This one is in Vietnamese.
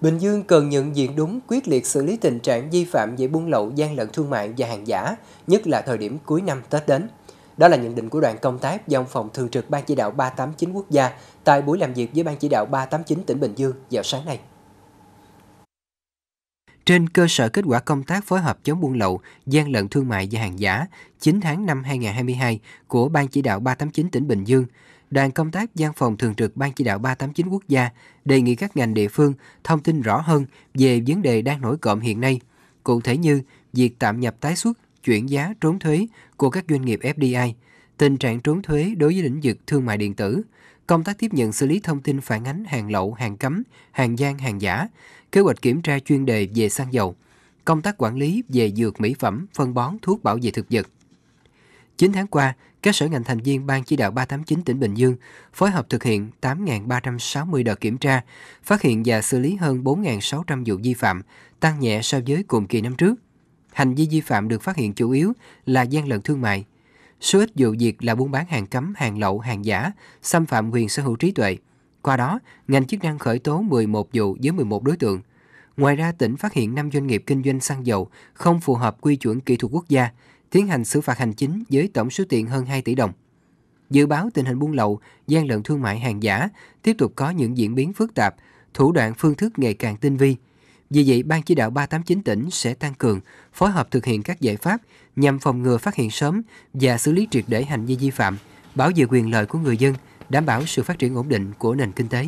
Bình Dương cần nhận diện đúng quyết liệt xử lý tình trạng vi phạm về buôn lậu, gian lận thương mại và hàng giả, nhất là thời điểm cuối năm Tết đến. Đó là nhận định của đoàn công tác do phòng thường trực Ban chỉ đạo 389 quốc gia tại buổi làm việc với Ban chỉ đạo 389 tỉnh Bình Dương vào sáng nay. Trên cơ sở kết quả công tác phối hợp chống buôn lậu, gian lận thương mại và hàng giả 9 tháng năm 2022 của Ban chỉ đạo 389 tỉnh Bình Dương, đoàn công tác văn phòng thường trực Ban chỉ đạo 389 quốc gia đề nghị các ngành địa phương thông tin rõ hơn về vấn đề đang nổi cộm hiện nay, cụ thể như việc tạm nhập tái xuất, chuyển giá trốn thuế của các doanh nghiệp FDI, tình trạng trốn thuế đối với lĩnh vực thương mại điện tử, công tác tiếp nhận xử lý thông tin phản ánh hàng lậu, hàng cấm, hàng gian, hàng giả, kế hoạch kiểm tra chuyên đề về xăng dầu, công tác quản lý về dược mỹ phẩm, phân bón, thuốc bảo vệ thực vật. 9 tháng qua, các sở ngành thành viên Ban chỉ đạo 389 tỉnh Bình Dương phối hợp thực hiện 8.360 đợt kiểm tra, phát hiện và xử lý hơn 4.600 vụ vi phạm, tăng nhẹ so với cùng kỳ năm trước. Hành vi vi phạm được phát hiện chủ yếu là gian lận thương mại. Số ít vụ việc là buôn bán hàng cấm, hàng lậu, hàng giả, xâm phạm quyền sở hữu trí tuệ. Qua đó, ngành chức năng khởi tố 11 vụ với 11 đối tượng. Ngoài ra, tỉnh phát hiện 5 doanh nghiệp kinh doanh xăng dầu không phù hợp quy chuẩn kỹ thuật quốc gia, tiến hành xử phạt hành chính với tổng số tiền hơn 2 tỷ đồng. Dự báo tình hình buôn lậu, gian lận thương mại hàng giả tiếp tục có những diễn biến phức tạp, thủ đoạn phương thức ngày càng tinh vi. Vì vậy, Ban chỉ đạo 389 tỉnh sẽ tăng cường, phối hợp thực hiện các giải pháp nhằm phòng ngừa phát hiện sớm và xử lý triệt để hành vi vi phạm, bảo vệ quyền lợi của người dân, đảm bảo sự phát triển ổn định của nền kinh tế.